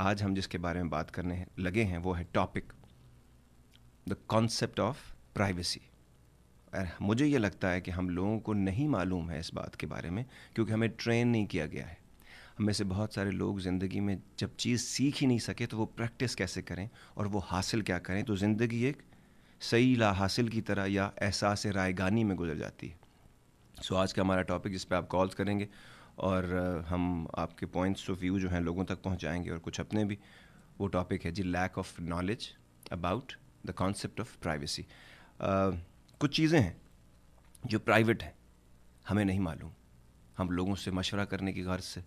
आज हम जिसके बारे में बात करने लगे हैं वो है topic the concept of privacy मुझे ये लगता है कि हम लोगों को नहीं मालूम है इस बात के बारे में क्योंकि हमें ट्रेन नहीं किया गया है हमें से बहुत सारे लोग ज़िंदगी में जब चीज़ सीख ही नहीं सके तो वो प्रैक्टिस कैसे करें और वो हासिल क्या करें तो ज़िंदगी एक सही ला हासिल की तरह या एहसास रायगानी में गुजर जाती है सो so, आज का हमारा टॉपिक जिस पर आप कॉल्स करेंगे और हम आपके पॉइंट्स ऑफ व्यू जो हैं लोगों तक पहुंचाएंगे और कुछ अपने भी वो टॉपिक है जी lack of knowledge about the concept of privacy कुछ चीज़ें हैं जो प्राइवेट हैं हमें नहीं मालूम हम लोगों से मशवरा करने की गर्ज से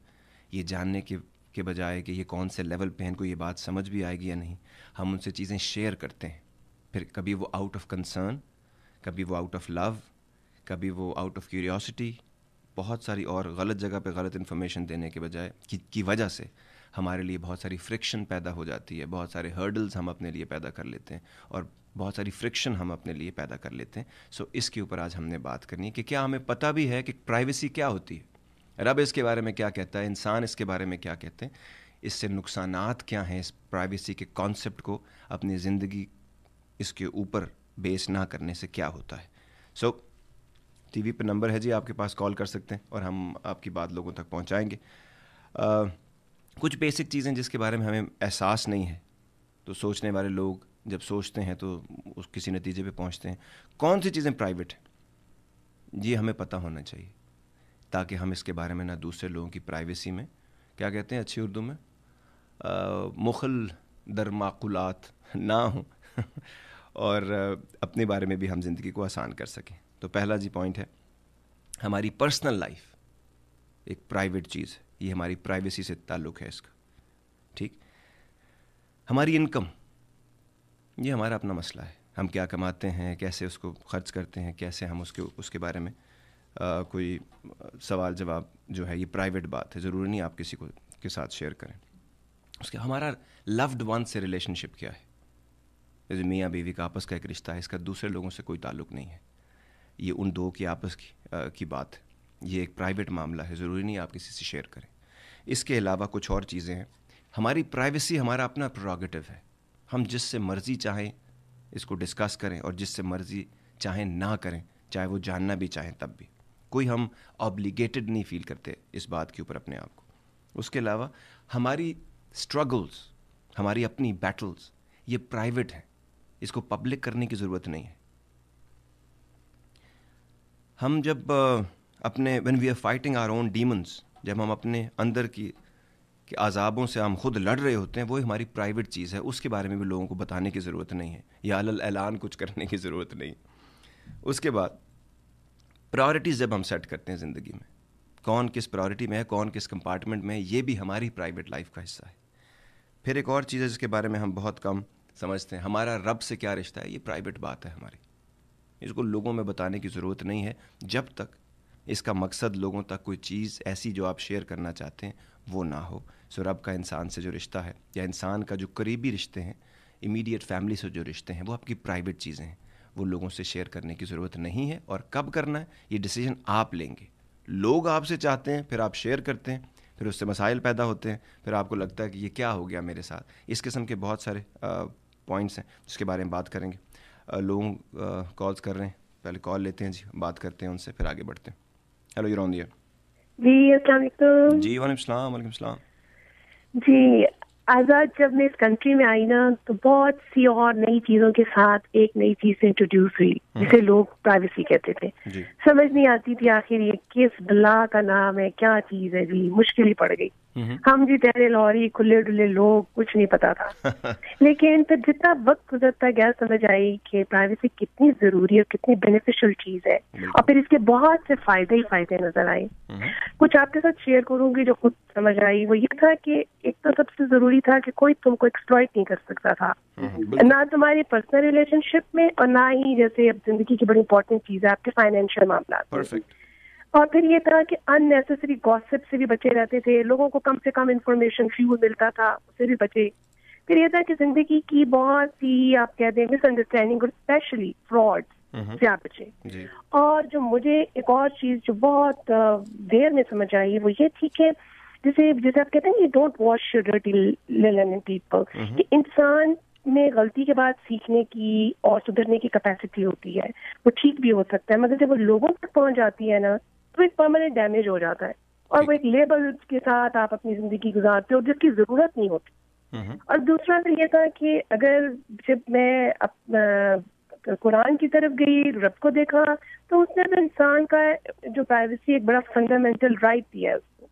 ये जानने के के बजाय कि ये कौन से लेवल पे हैं इनको ये बात समझ भी आएगी या नहीं हम उनसे चीज़ें शेयर करते हैं फिर कभी वो आउट ऑफ कंसर्न कभी वो आउट ऑफ लव कभी वो आउट ऑफ क्यूरियोसिटी बहुत सारी और गलत जगह पे गलत इन्फॉर्मेशन देने के बजाय की, वजह से हमारे लिए बहुत सारी फ्रिक्शन पैदा हो जाती है बहुत सारे हर्डल्स हम अपने लिए पैदा कर लेते हैं और बहुत सारी फ्रिक्शन हम अपने लिए पैदा कर लेते हैं सो इसके ऊपर आज हमने बात करनी है कि क्या हमें पता भी है कि प्राइवेसी क्या होती है रब इसके बारे में क्या कहता है इंसान इसके बारे में क्या कहते हैं इससे नुकसान क्या हैं इस प्राइवेसी के कॉन्सेप्ट को अपनी ज़िंदगी इसके ऊपर बेस ना करने से क्या होता है सो so, टीवी पे नंबर है जी आपके पास कॉल कर सकते हैं और हम आपकी बात लोगों तक पहुँचाएँगे कुछ बेसिक चीज़ें जिसके बारे में हमें एहसास नहीं है तो सोचने वाले लोग जब सोचते हैं तो उस किसी नतीजे पे पहुंचते हैं कौन सी चीज़ें प्राइवेट हैं ये हमें पता होना चाहिए ताकि हम इसके बारे में ना दूसरे लोगों की प्राइवेसी में क्या कहते हैं अच्छी उर्दू में मुखल दर माकूलात ना हों और अपने बारे में भी हम ज़िंदगी को आसान कर सकें तो पहला जी पॉइंट है हमारी पर्सनल लाइफ एक प्राइवेट चीज़ है ये हमारी प्राइवेसी से ताल्लुक है इसका ठीक हमारी इनकम ये हमारा अपना मसला है हम क्या कमाते हैं कैसे उसको खर्च करते हैं कैसे हम उसके उसके बारे में आ, कोई सवाल जवाब जो है ये प्राइवेट बात है ज़रूरी नहीं आप किसी को के साथ शेयर करें उसके हमारा लव्ड वन से रिलेशनशिप क्या है जैसे मियाँ बीवी का आपस का एक रिश्ता है इसका दूसरे लोगों से कोई ताल्लुक नहीं है ये उन दो की आपस की आ, की बात ये एक प्राइवेट मामला है ज़रूरी नहीं आप किसी से शेयर करें इसके अलावा कुछ और चीज़ें हैं हमारी प्राइवेसी हमारा अपना प्रोगेटिव है हम जिससे मर्ज़ी चाहें इसको डिस्कस करें और जिससे मर्ज़ी चाहें ना करें चाहे वो जानना भी चाहें तब भी कोई हम ऑब्लिगेटेड नहीं फील करते इस बात के ऊपर अपने आप को उसके अलावा हमारी स्ट्रगल्स हमारी अपनी बैटल्स ये प्राइवेट हैं इसको पब्लिक करने की ज़रूरत नहीं है हम जब अपने when we are fighting our own demons जब हम अपने अंदर की कि अजाबों से हम खुद लड़ रहे होते हैं वो हमारी प्राइवेट चीज़ है उसके बारे में भी लोगों को बताने की ज़रूरत नहीं है या अल ऐलान कुछ करने की ज़रूरत नहीं उसके बाद प्रायोरिटीज़ जब हम सेट करते हैं ज़िंदगी में कौन किस प्रायोरिटी में है कौन किस कंपार्टमेंट में है ये भी हमारी प्राइवेट लाइफ का हिस्सा है फिर एक और चीज़ है जिसके बारे में हम बहुत कम समझते हैं हमारा रब से क्या रिश्ता है ये प्राइवेट बात है हमारी इसको लोगों में बताने की ज़रूरत नहीं है जब तक इसका मकसद लोगों तक कोई चीज़ ऐसी जो आप शेयर करना चाहते हैं वो ना हो सो रब का इंसान से जो रिश्ता है या इंसान का जो करीबी रिश्ते हैं इमीडिएट फैमिली से जो रिश्ते हैं वो आपकी प्राइवेट चीज़ें हैं वो लोगों से शेयर करने की ज़रूरत नहीं है और कब करना है ये डिसीजन आप लेंगे लोग आपसे चाहते हैं फिर आप शेयर करते हैं फिर उससे मसाइल पैदा होते हैं फिर आपको लगता है कि ये क्या हो गया मेरे साथ इस किस्म के बहुत सारे पॉइंट्स हैं जिसके बारे में बात करेंगे लोग कॉल्स कर रहे हैं पहले कॉल लेते हैं जी बात करते हैं उनसे फिर आगे बढ़ते हैं हेलो यूर ऑन जी अस्सलाम जी वालेकुम सलाम जी आज़ाद जब मैं इस कंट्री में आई ना तो बहुत सी और नई चीज़ों के साथ एक नई चीज़ इंट्रोड्यूस हुई हम्म। जिसे लोग प्राइवेसी कहते थे समझ नहीं आती थी आखिर ये किस बला का नाम है क्या चीज़ है जी मुश्किल ही पड़ गई हम्म। हम जी तेरे लाहौरी खुले डुले लोग कुछ नहीं पता था लेकिन फिर जितना वक्त गुजरता गया समझ आई कि प्राइवेसी कितनी जरूरी और कितनी बेनिफिशियल चीज है और फिर इसके बहुत से फायदे ही फायदे नजर आए हम्म। कुछ आपके साथ शेयर करूंगी जो खुद समझ आई वो ये था कि एक तो सबसे जरूरी था कि कोई तुमको एक्सप्लॉइट नहीं कर सकता था हम्म, ना तुम्हारी पर्सनल रिलेशनशिप में और ना ही जैसे अब जिंदगी की बड़ी इंपॉर्टेंट चीज है आपके फाइनेंशियल मामला और फिर ये था कि अननेसेसरी गॉसिप से भी बचे रहते थे लोगों को कम से कम इन्फॉर्मेशन फ्यूल मिलता था उससे भी बचे फिर ये था कि जिंदगी की बहुत सी आप कह दें मिसअंडरस्टैंडिंग और स्पेशली हम्म। फ्रॉड से आप बचे और जो मुझे एक और चीज जो बहुत देर में समझ आई वो ये थी कि जैसे जैसे आप कहते हैं ये डोंट वॉश डर्टी पीपल कि इंसान में गलती के बाद सीखने की और सुधरने की कैपेसिटी होती है वो ठीक भी हो सकता है मगर जब वो लोगों तक पहुंच जाती है ना तो एक परमानेंट डैमेज हो जाता है और वो एक लेबर के साथ आप अपनी जिंदगी गुजारते हो जिसकी जरूरत नहीं होती हम्म। और दूसरा तो ये था कि अगर जब मैं अपना कुरान की तरफ गई रब को देखा तो उसने तो इंसान का जो प्राइवेसी एक बड़ा फंडामेंटल राइट दिया है उसको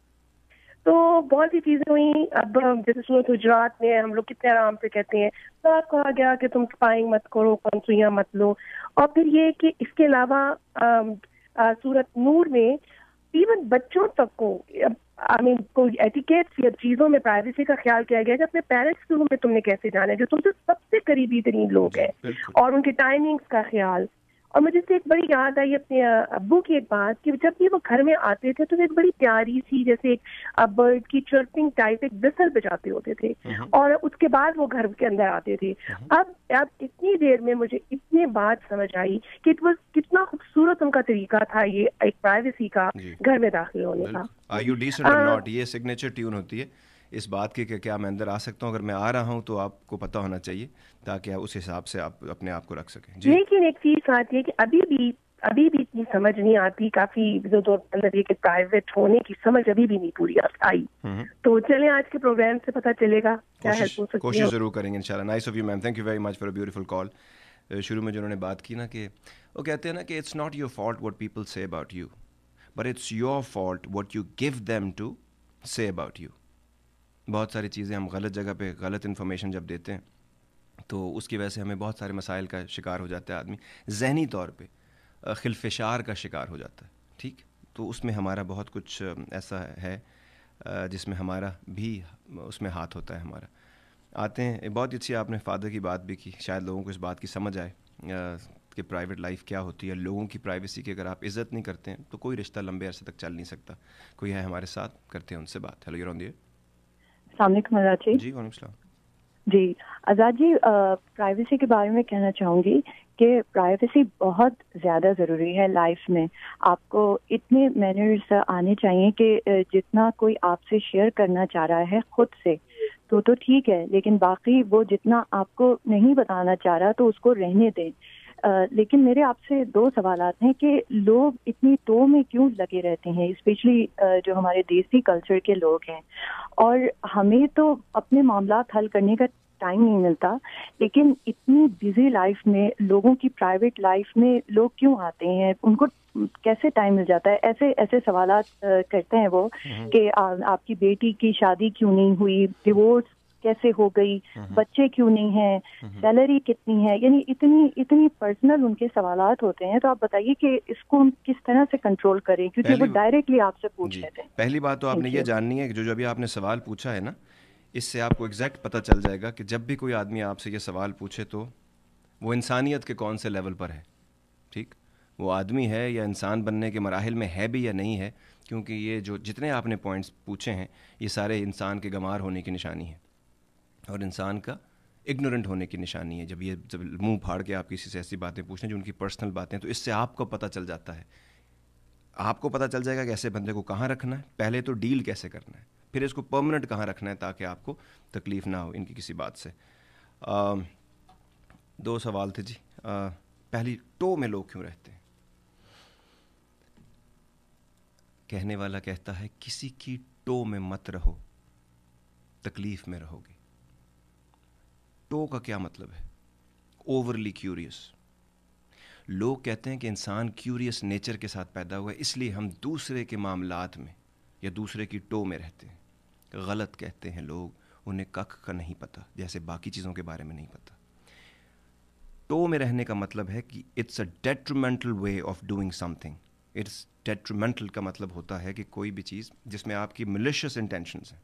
तो बहुत सी चीजें हुई अब जैसे सूरत गुजरात में हम लोग कितने आराम से कहते हैं तो आप कहा गया कि तुम स्पाइंग मत करो कंसुइयाँ मत लो और फिर ये कि इसके अलावा सूरत नूर में इवन बच्चों तक को आई मीन कोई एटिकेट्स या चीज़ों में प्राइवेसी का ख्याल किया गया कि अपने पेरेंट्स के रूम में तुमने कैसे जाना है जो तुमसे सबसे करीबी तरीन लोग हैं और उनके टाइमिंग्स का ख्याल और मुझे से एक बड़ी याद आई अपने अब्बू की एक बात कि जब भी वो घर में आते थे तो एक बड़ी प्यारी सी जैसे एक बर्ड की चर्पिंग टाइप एक बिसल बजाते होते थे हम्म। और उसके बाद वो घर के अंदर आते थे हम्म। अब अब इतनी देर में मुझे इतनी बात समझ आई कि इट वॉज कितना खूबसूरत उनका तरीका था ये एक प्राइवेसी का घर में दाखिल होने का यू नॉट ये सिग्नेचर ट्यून होती है इस बात के कि क्या मैं अंदर आ सकता हूँ अगर मैं आ रहा हूँ तो आपको पता होना चाहिए ताकि उस हिसाब से आप अपने आप को रख सकें लेकिन एक चीज़ आती है कि अभी भी अभी भी इतनी समझ नहीं आती काफी जो दो अंदर ये कि प्राइवेट होने की समझ अभी भी नहीं पूरी आई हम्म हम्म। तो चले आज के प्रोग्राम से पता चलेगा क्या कोशिश, कोशिश जरूर करेंगे इंशाल्लाह nice of you ma'am thank you very much for a beautiful call शुरू में जो उन्होंने बात की ना कि वो कहते हैं ना कि it's not your fault what people say about you but it's your fault what you give them to say about you बहुत सारी चीज़ें हम गलत जगह पे गलत इन्फॉर्मेशन जब देते हैं तो उसकी वजह से हमें बहुत सारे मसाइल का शिकार हो जाता है आदमी जहनी तौर पर खिलफशार का शिकार हो जाता है ठीक तो उसमें हमारा बहुत कुछ ऐसा है जिसमें हमारा भी उसमें हाथ होता है हमारा आते हैं बहुत अच्छी आपने फादर की बात भी की शायद लोगों को इस बात की समझ आए कि प्राइवेट लाइफ क्या होती है लोगों की प्राइवेसी की अगर आप इज़्ज़त नहीं करते हैं तो कोई रिश्ता लंबे अरसे तक चल नहीं सकता कोई है हमारे साथ करते हैं उनसे बात हेलो यूर ऑन दियर जी जी आज़ाद जी प्राइवेसी के बारे में कहना चाहूँगी कि प्राइवेसी बहुत ज़्यादा ज़रूरी है लाइफ में आपको इतने मैनर्स आने चाहिए कि जितना कोई आपसे शेयर करना चाह रहा है खुद से तो तो ठीक है लेकिन बाकी वो जितना आपको नहीं बताना चाह रहा तो उसको रहने दें लेकिन मेरे आपसे दो सवाल हैं कि लोग इतनी तो में क्यों लगे रहते हैं स्पेशली जो हमारे देसी कल्चर के लोग हैं और हमें तो अपने मामला हल करने का टाइम नहीं मिलता लेकिन इतनी बिजी लाइफ में लोगों की प्राइवेट लाइफ में लोग क्यों आते हैं उनको कैसे टाइम मिल जाता है ऐसे ऐसे सवाल करते हैं वो हम्म। कि आपकी बेटी की शादी क्यों नहीं हुई डिवोर्स कैसे हो गई हम्म। बच्चे क्यों नहीं हैं हम्म। सैलरी कितनी है यानी इतनी इतनी पर्सनल उनके सवाल होते हैं तो आप बताइए कि इसको हम किस तरह से कंट्रोल करें क्योंकि वो डायरेक्टली आपसे पूछ रहे थे पहली बात तो आपने ये जाननी है कि जो जो अभी आपने सवाल पूछा है ना इससे आपको एग्जैक्ट पता चल जाएगा कि जब भी कोई आदमी आपसे ये सवाल पूछे तो वो इंसानियत के कौन से लेवल पर है ठीक वो आदमी है या इंसान बनने के मराहल में है भी या नहीं है क्योंकि ये जो जितने आपने पॉइंट्स पूछे हैं ये सारे इंसान के गमार होने की निशानी है और इंसान का इग्नोरेंट होने की निशानी है जब ये जब मुंह फाड़ के आप किसी से ऐसी बातें पूछें जो उनकी पर्सनल बातें हैं तो इससे आपको पता चल जाता है आपको पता चल जाएगा कि ऐसे बंदे को कहाँ रखना है पहले तो डील कैसे करना है फिर इसको परमानेंट कहाँ रखना है ताकि आपको तकलीफ़ ना हो इनकी किसी बात से आ, दो सवाल थे जी आ, पहली टो में लोग क्यों रहते हैं कहने वाला कहता है किसी की टो में मत रहो तकलीफ़ में रहोगे टो का क्या मतलब है ओवरली क्यूरियस लोग कहते हैं कि इंसान क्यूरियस नेचर के साथ पैदा हुआ है इसलिए हम दूसरे के मामलात में या दूसरे की टो में रहते हैं गलत कहते हैं लोग उन्हें कख का नहीं पता जैसे बाकी चीज़ों के बारे में नहीं पता टो में रहने का मतलब है कि it's a detrimental way of doing something it's detrimental का मतलब होता है कि कोई भी चीज़ जिसमें आपकी मिलिशियस इंटेंशन हैं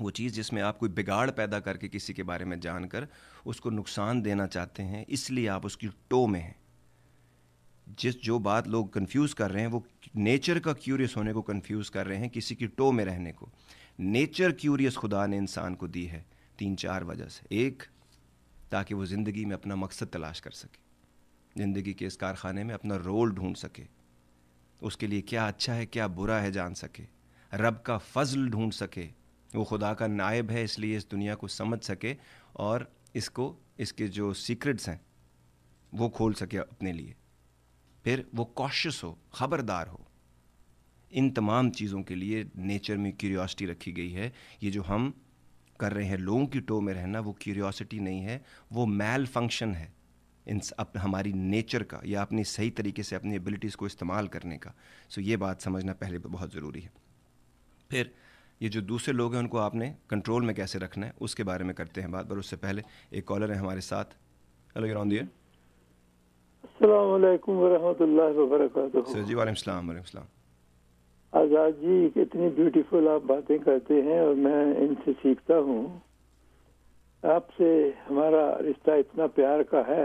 वो चीज़ जिसमें आप कोई बिगाड़ पैदा करके किसी के बारे में जानकर उसको नुकसान देना चाहते हैं इसलिए आप उसकी टो में हैं जिस जो बात लोग कंफ्यूज कर रहे हैं वो नेचर का क्यूरियस होने को कंफ्यूज कर रहे हैं किसी की टो में रहने को नेचर क्यूरियस खुदा ने इंसान को दी है तीन चार वजह से एक ताकि वो ज़िंदगी में अपना मकसद तलाश कर सके ज़िंदगी के इस कारखाने में अपना रोल ढूंढ सके उसके लिए क्या अच्छा है क्या बुरा है जान सके रब का फजल ढूंढ सके वो खुदा का नायब है इसलिए इस दुनिया को समझ सके और इसको इसके जो सीक्रेट्स हैं वो खोल सके अपने लिए फिर वो कॉशस हो ख़बरदार हो इन तमाम चीज़ों के लिए नेचर में क्यूरियोसिटी रखी गई है ये जो हम कर रहे हैं लोगों की टो में रहना वो क्यूरियोसिटी नहीं है वो मैल फंक्शन है इन अप, हमारी नेचर का या अपनी सही तरीके से अपनी एबिलिटीज़ को इस्तेमाल करने का सो ये बात समझना पहले बहुत ज़रूरी है फिर ये जो दूसरे लोग हैं उनको आपने कंट्रोल में कैसे रखना है उसके बारे में करते हैं बात पर उससे पहले एक कॉलर है हमारे साथ हेलो यूर ऑन दियर अलैक्म वरहमतुल्लाहि व बरकातुहू सर जी वालेकुम सलाम आज़ाद जी कितनी ब्यूटीफुल आप बातें करते हैं और मैं इनसे सीखता हूँ आपसे हमारा रिश्ता इतना प्यार का है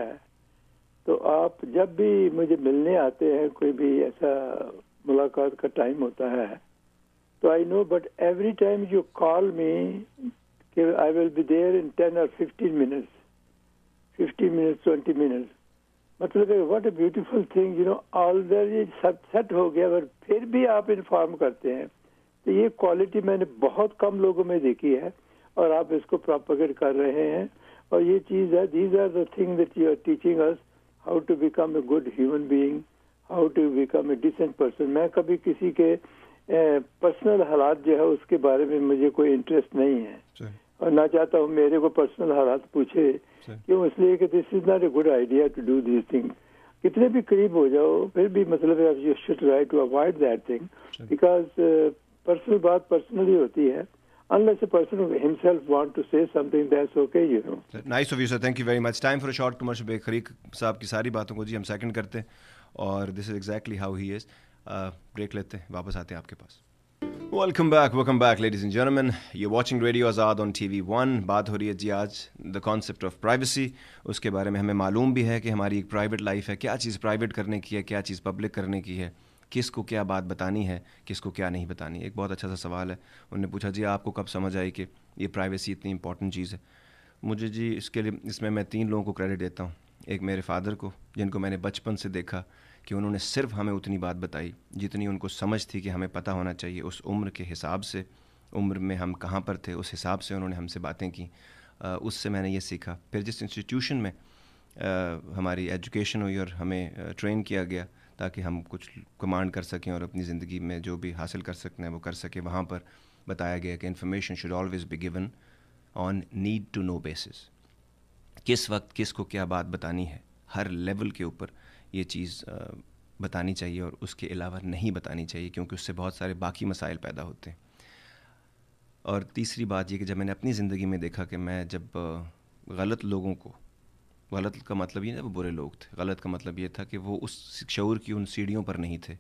तो आप जब भी मुझे मिलने आते हैं कोई भी ऐसा मुलाकात का टाइम होता है So I know, but every time you call me, I will be there in 10 or 15 minutes, 15 minutes, 20 minutes. मतलब what a beautiful thing you know already सब सेट हो गया पर फिर भी आप इन्फॉर्म करते हैं तो ये क्वालिटी मैंने बहुत कम लोगों में देखी है और आप इसको प्रोपोगेट कर रहे हैं और ये चीज़ है these are the thing that you are teaching us how to become a good human being how to become a decent person मैं कभी किसी के पर्सनल हालात जो है उसके बारे में मुझे कोई इंटरेस्ट नहीं है और ना चाहता हूँ मेरे को पर्सनल हालात पूछे क्यों इसलिए कि this is not a good idea to do this thing कितने भी करीब हो जाओ फिर भी मतलब you should try to avoid that thing because personal बात पर्सनली होती है unless a person himself want to say something that's okay you know nice of you sir thank you very much time for a short commercial break साहब की सारी बातों को जी हम second करते हैं और this is exactly how he is break लेते हैं वापस आते हैं आपके पास welcome back welcome back ladies and gentlemen you're watching radio Azad on TV one बात हो रही है जी आज द कॉन्सेप्ट ऑफ प्राइवेसी उसके बारे में हमें मालूम भी है कि हमारी एक प्राइवेट लाइफ है क्या चीज़ प्राइवेट करने की है क्या चीज़ पब्लिक करने की है किसको क्या बात बतानी है किसको क्या नहीं बतानी एक बहुत अच्छा सा सवाल है उनने पूछा जी आपको कब समझ आई कि ये प्राइवेसी इतनी इंपॉर्टेंट चीज़ है मुझे जी इसके लिए इसमें मैं तीन लोगों को क्रेडिट देता हूँ एक मेरे फादर को जिनको मैंने बचपन से देखा कि उन्होंने सिर्फ हमें उतनी बात बताई जितनी उनको समझ थी कि हमें पता होना चाहिए उस उम्र के हिसाब से उम्र में हम कहाँ पर थे उस हिसाब से उन्होंने हमसे बातें की उससे मैंने ये सीखा फिर जिस इंस्टीट्यूशन में हमारी एजुकेशन हुई और हमें ट्रेन किया गया ताकि हम कुछ कमांड कर सकें और अपनी ज़िंदगी में जो भी हासिल कर सकते हैं वो कर सकें वहाँ पर बताया गया कि information should always be given on need to know basis किस वक्त किस को क्या बात बतानी है हर लेवल के ऊपर ये चीज़ बतानी चाहिए और उसके अलावा नहीं बतानी चाहिए क्योंकि उससे बहुत सारे बाकी मसाइल पैदा होते हैं और तीसरी बात ये कि जब मैंने अपनी ज़िंदगी में देखा कि मैं जब गलत लोगों को गलत का मतलब ये ना वो बुरे लोग थे गलत का मतलब ये था कि वो उस शौर की उन सीढ़ियों पर नहीं थे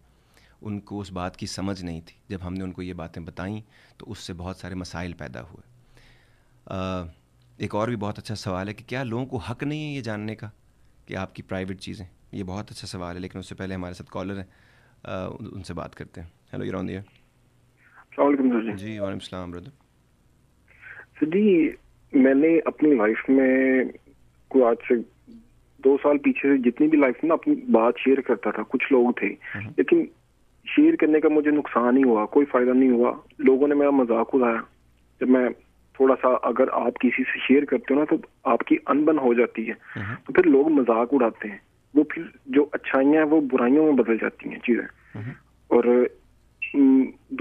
उनको उस बात की समझ नहीं थी जब हमने उनको ये बातें बताई तो उससे बहुत सारे मसाइल पैदा हुए एक और भी बहुत अच्छा सवाल है कि क्या लोगों को हक नहीं है ये जानने का कि आपकी प्राइवेट चीज़ें ये बहुत अच्छा सवाल है लेकिन उससे पहले हमारे साथ कॉलर हैं उनसे बात करते हैं हेलो यूर ऑन जी वालेकुम सलाम जी मैंने अपनी लाइफ में को आज से दो साल पीछे से जितनी भी लाइफ में ना अपनी बात शेयर करता था कुछ लोग थे हम्म। लेकिन शेयर करने का मुझे नुकसान ही हुआ कोई फायदा नहीं हुआ लोगों ने मेरा मजाक उड़ाया जब मैं थोड़ा सा अगर आप किसी से शेयर करते हो ना तो आपकी अनबन हो जाती है हम्म। तो फिर लोग मजाक उड़ाते हैं वो फिर जो अच्छाइयाँ हैं वो बुराइयों में बदल जाती हैं चीज़ें और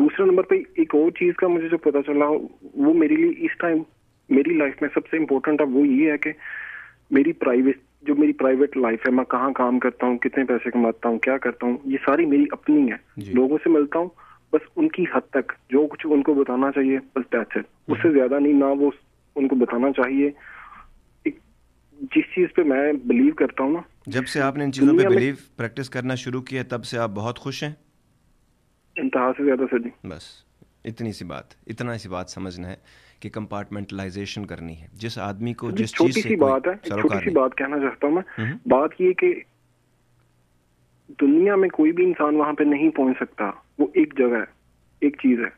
दूसरे नंबर पे एक और चीज़ का मुझे जो पता चला वो मेरे लिए इस टाइम मेरी लाइफ में सबसे इम्पोर्टेंट अब वो ये है कि मेरी प्राइवेट जो मेरी प्राइवेट लाइफ है मैं कहाँ काम करता हूँ कितने पैसे कमाता हूँ क्या करता हूँ ये सारी मेरी अपनी है लोगों से मिलता हूँ बस उनकी हद तक जो कुछ उनको बताना चाहिए बस दैट्स हम्म। इट उससे ज्यादा नहीं ना वो उनको बताना चाहिए जिस चीज पे मैं बिलीव करता हूँ ना जब से आपने इन चीज़ों पे बिलीव प्रैक्टिस करना शुरू किया तब से आप बहुत खुश हैं इंतहा से ज़्यादा सर जी बस इतनी सी बात इतना सी बात समझना है कि कंपार्टमेंटलाइजेशन करनी है जिस आदमी को जिस चीज से बात है छोटी सी बात कहना चाहता हूँ मैं हम्म। बात ये कि दुनिया में कोई भी इंसान वहां पे नहीं पहुंच सकता वो एक जगह है एक चीज है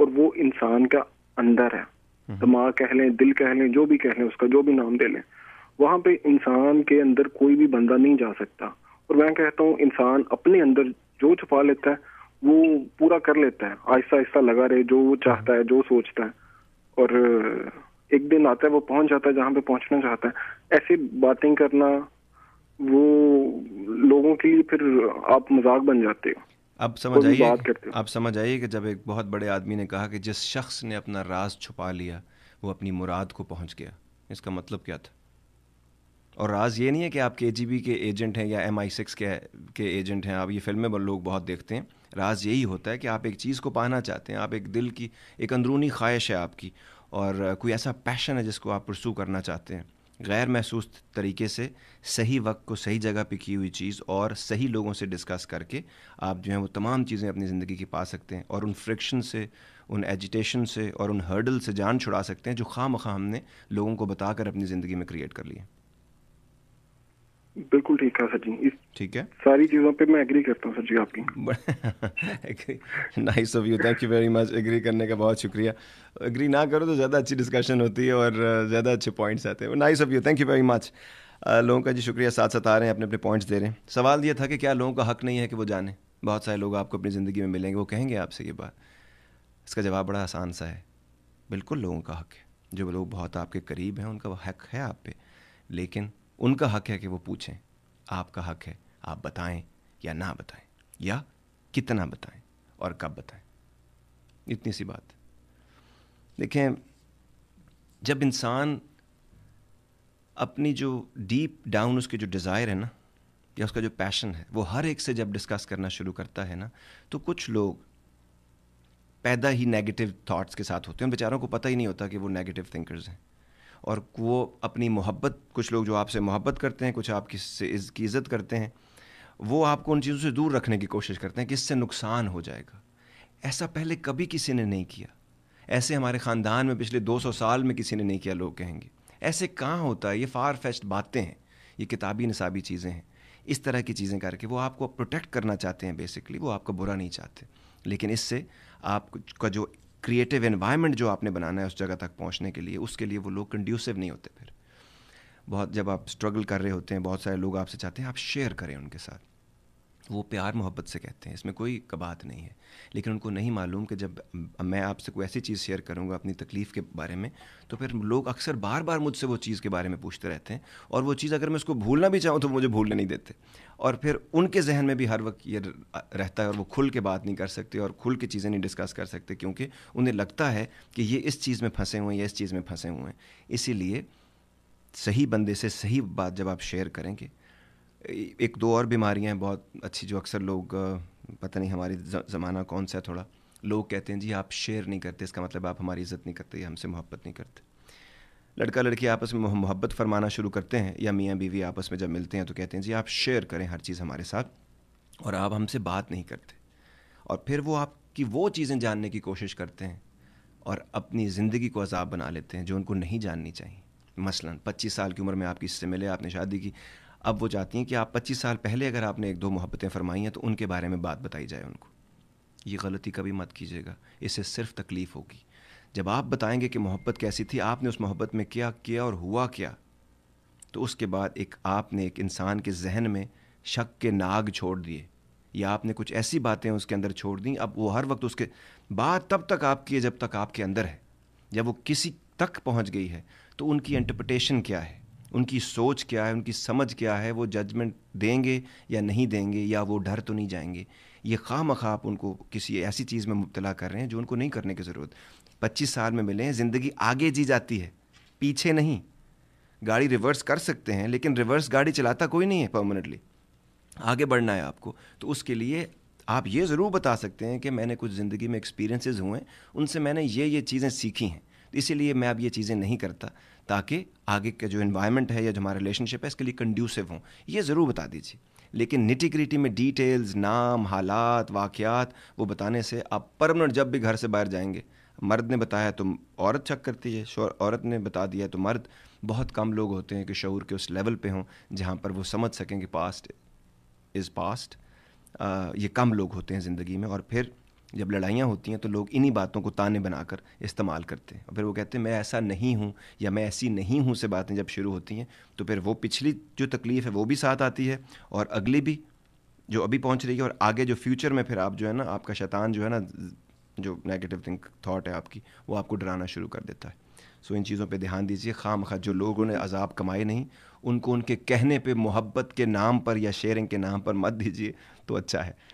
और वो इंसान का अंदर है हम्म। दिमाग कह लें दिल कह लें जो भी कह लें उसका जो भी नाम दे लें वहाँ पे इंसान के अंदर कोई भी बंदा नहीं जा सकता और मैं कहता हूँ इंसान अपने अंदर जो छुपा लेता है वो पूरा कर लेता है आहिस्ता आहिस्ता लगा रहे जो वो चाहता है जो सोचता है और एक दिन आता है वो पहुंच जाता है जहाँ पे पहुंचना चाहता है ऐसी बातें करना वो लोगों के लिए फिर आप मजाक बन जाते हो अब समझ आइए आप समझ आइए कि जब एक बहुत बड़े आदमी ने कहा कि जिस शख्स ने अपना राज छुपा लिया वो अपनी मुराद को पहुंच गया इसका मतलब क्या था और राज ये नहीं है कि आप के के एजेंट हैं या एम आई सिक्स के के एजेंट हैं आप ये फिल्में लोग बहुत देखते हैं राज यही होता है कि आप एक चीज़ को पाना चाहते हैं आप एक दिल की एक अंदरूनी ख्वाहिश है आपकी और कोई ऐसा पैशन है जिसको आप प्रसू करना चाहते हैं गैर महसूस तरीके से सही वक्त को सही जगह पे की हुई चीज़ और सही लोगों से डिस्कस करके आप जो है वो तमाम चीज़ें अपनी ज़िंदगी की पा सकते हैं और उन फ्रिक्शन से उन एजिटेशन से और उन हर्डल से जान छुड़ा सकते हैं जो खाम खा हमने लोगों को बताकर अपनी ज़िंदगी में क्रिएट कर लिए बिल्कुल ठीक है सर जी इस ठीक है सारी चीज़ों पे मैं एग्री करता हूँ सर जी आपकी nice of you thank you very much agree करने का बहुत शुक्रिया एग्री ना करो तो ज़्यादा अच्छी डिस्कशन होती है और ज़्यादा अच्छे पॉइंट्स आते हैं nice of you thank you very much लोगों का जी शुक्रिया साथ साथ आ रहे हैं अपने अपने पॉइंट्स दे रहे हैं सवाल यह था कि क्या लोगों का हक नहीं है कि वो जाने बहुत सारे लोग आपको अपनी ज़िंदगी में मिलेंगे वो कहेंगे आपसे ये बात इसका जवाब बड़ा आसान सा है बिल्कुल लोगों का हक है जो लोग बहुत आपके करीब हैं उनका हक है आप पे लेकिन उनका हक है कि वो पूछें आपका हक है आप बताएं या ना बताएं या कितना बताएं और कब बताएं इतनी सी बात देखें जब इंसान अपनी जो डीप डाउन उसके जो डिज़ायर है ना या उसका जो पैशन है वो हर एक से जब डिस्कस करना शुरू करता है ना तो कुछ लोग पैदा ही नेगेटिव थॉट्स के साथ होते हैं बेचारों को पता ही नहीं होता कि वो नेगेटिव थिंकर्स हैं और वो अपनी मोहब्बत कुछ लोग जो आपसे मोहब्बत करते हैं कुछ आपकी से इसकी इज़्ज़त करते हैं वो आपको उन चीज़ों से दूर रखने की कोशिश करते हैं कि इससे नुकसान हो जाएगा ऐसा पहले कभी किसी ने नहीं किया ऐसे हमारे ख़ानदान में पिछले 200 साल में किसी ने नहीं किया लोग कहेंगे ऐसे कहाँ होता है ये फार फेस्ट बातें हैं ये किताबी नसाबी चीज़ें हैं इस तरह की चीज़ें करके वो आपको प्रोटेक्ट करना चाहते हैं बेसिकली वो आपका बुरा नहीं चाहते लेकिन इससे आपका जो क्रिएटिव एनवायरमेंट जो आपने बनाना है उस जगह तक पहुंचने के लिए उसके लिए वो लोग कंड्यूसिव नहीं होते फिर बहुत जब आप स्ट्रगल कर रहे होते हैं बहुत सारे लोग आपसे चाहते हैं आप शेयर करें उनके साथ वो प्यार मोहब्बत से कहते हैं इसमें कोई कबात नहीं है लेकिन उनको नहीं मालूम कि जब मैं आपसे कोई ऐसी चीज़ शेयर करूँगा अपनी तकलीफ़ के बारे में तो फिर लोग अक्सर बार बार मुझसे वो चीज़ के बारे में पूछते रहते हैं और वो चीज़ अगर मैं उसको भूलना भी चाहूँ तो मुझे भूलने नहीं देते और फिर उनके जहन में भी हर वक्त ये रहता है और वो खुल के बात नहीं कर सकते और खुल के चीज़ें नहीं डिस्कस कर सकते क्योंकि उन्हें लगता है कि ये इस चीज़ में फंसे हुए हैं या इस चीज़ में फंसे हुए हैं इसीलिए सही बंदे से सही बात जब आप शेयर करेंगे एक दो और बीमारियाँ हैं बहुत अच्छी जो अक्सर लोग पता नहीं हमारी ज़माना कौन सा है थोड़ा लोग कहते हैं जी आप शेयर नहीं करते इसका मतलब आप हमारी इज़्ज़त नहीं करते हमसे मोहब्बत नहीं करते लड़का लड़की आपस में मोहब्बत फरमाना शुरू करते हैं या मियाँ बीवी आपस में जब मिलते हैं तो कहते हैं जी आप शेयर करें हर चीज़ हमारे साथ और आप हमसे बात नहीं करते और फिर वो आपकी वो चीज़ें जानने की कोशिश करते हैं और अपनी ज़िंदगी को अजाब बना लेते हैं जो उनको नहीं जाननी चाहिए मसलन 25 साल की उम्र में आपकी इससे मिले आपने शादी की अब वो चाहती हैं कि आप पच्चीस साल पहले अगर आपने एक दो मोहब्बतें फरमाई हैं तो उनके बारे में बात बताई जाए उनको ये गलती कभी मत कीजिएगा इससे सिर्फ तकलीफ़ होगी जब आप बताएंगे कि मोहब्बत कैसी थी आपने उस मोहब्बत में क्या किया और हुआ क्या तो उसके बाद एक आपने एक इंसान के जहन में शक के नाग छोड़ दिए या आपने कुछ ऐसी बातें उसके अंदर छोड़ दी अब वो हर वक्त उसके बात तब तक आपकी है जब तक आपके अंदर है जब वो किसी तक पहुंच गई है तो उनकी इंटरप्रटेशन क्या है उनकी सोच क्या है उनकी समझ क्या है वो जजमेंट देंगे या नहीं देंगे या वो डर तो नहीं जाएंगे ये खा मखा आप उनको किसी ऐसी चीज़ में मुबतला कर रहे हैं जो उनको नहीं करने की ज़रूरत पच्चीस साल में मिले हैं ज़िंदगी आगे जी जाती है पीछे नहीं गाड़ी रिवर्स कर सकते हैं लेकिन रिवर्स गाड़ी चलाता कोई नहीं है परमानेंटली आगे बढ़ना है आपको तो उसके लिए आप ये ज़रूर बता सकते हैं कि मैंने कुछ ज़िंदगी में एक्सपीरियंसेस हुए हैं उनसे मैंने ये ये चीज़ें सीखी हैं तो इसीलिए मैं अब ये चीज़ें नहीं करता ताकि आगे का जो इन्वायरमेंट है या जो हमारा रिलेशनशिप है इसके लिए कंड्यूसिव हों ये ज़रूर बता दीजिए लेकिन निटी में डिटेल्स नाम हालात वाक़ात वो बताने से आप परमानेंट जब भी घर से बाहर जाएंगे मर्द ने बताया तो औरत चक करती है शोर औरत ने बता दिया तो मर्द बहुत कम लोग होते हैं कि शूर के उस लेवल पे हों जहाँ पर वो समझ सकें कि पास्ट इज़ पास्ट ये कम लोग होते हैं ज़िंदगी में और फिर जब लड़ाइयाँ होती हैं तो लोग इन्हीं बातों को ताने बनाकर इस्तेमाल करते हैं और फिर वो कहते हैं मैं ऐसा नहीं हूँ या मैं ऐसी नहीं हूँ से बातें जब शुरू होती हैं तो फिर वो पिछली जो तकलीफ़ है वो भी साथ आती है और अगली भी जो अभी पहुँच रही है और आगे जो फ्यूचर में फिर आप जो है ना आपका शैतान जो है ना जो नेगेटिव थिंक थाट है आपकी वो आपको डराना शुरू कर देता है सो इन चीज़ों पर ध्यान दीजिए खाम खा जो लोगों ने अजाब कमाए नहीं उनको उनके कहने पर मोहब्बत के नाम पर या शेयरिंग के नाम पर मत दीजिए तो अच्छा है